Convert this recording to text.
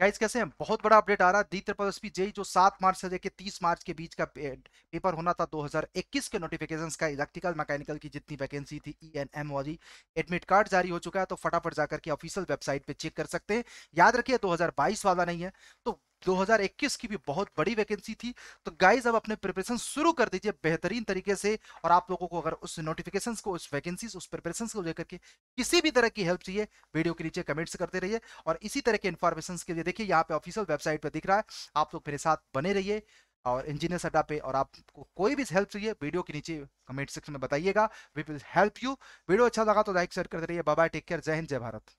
guys कैसे हैं बहुत बड़ा अपडेट आ रहा है दी त्रिपल जेई जो 7 मार्च से लेकर 30 मार्च के बीच का पेपर होना था 2021 के नोटिफिकेशंस का इलेक्ट्रिकल मैकेनिकल की जितनी वैकेंसी थी ई एन एम वाली एडमिट कार्ड जारी हो चुका है तो फटाफट जाकर के ऑफिशियल वेबसाइट पे चेक कर सकते हैं याद रखिए 2022 वाला नहीं है तो 2021 की भी बहुत बड़ी वैकेंसी थी तो गाइज अब अपने प्रिपरेशन शुरू कर दीजिए बेहतरीन तरीके से और आप लोगों को अगर उस नोटिफिकेशन को उस वैकेंसी उस प्रिपरेशन को लेकर के किसी भी तरह की हेल्प चाहिए वीडियो के नीचे कमेंट्स करते रहिए और इसी तरह के इन्फॉर्मेशन के लिए देखिए यहाँ पे ऑफिशियल वेबसाइट पर दिख रहा है आप लोग मेरे साथ बने रहिए और इंजीनियर सड्डा पे और आपको कोई भी हेल्प चाहिए वीडियो के नीचे कमेंट सेक्शन में बताइएगा we will help you video अच्छा लगा तो लाइक शेयर करते रहिए बाय टेक केयर जय हिंद जय भारत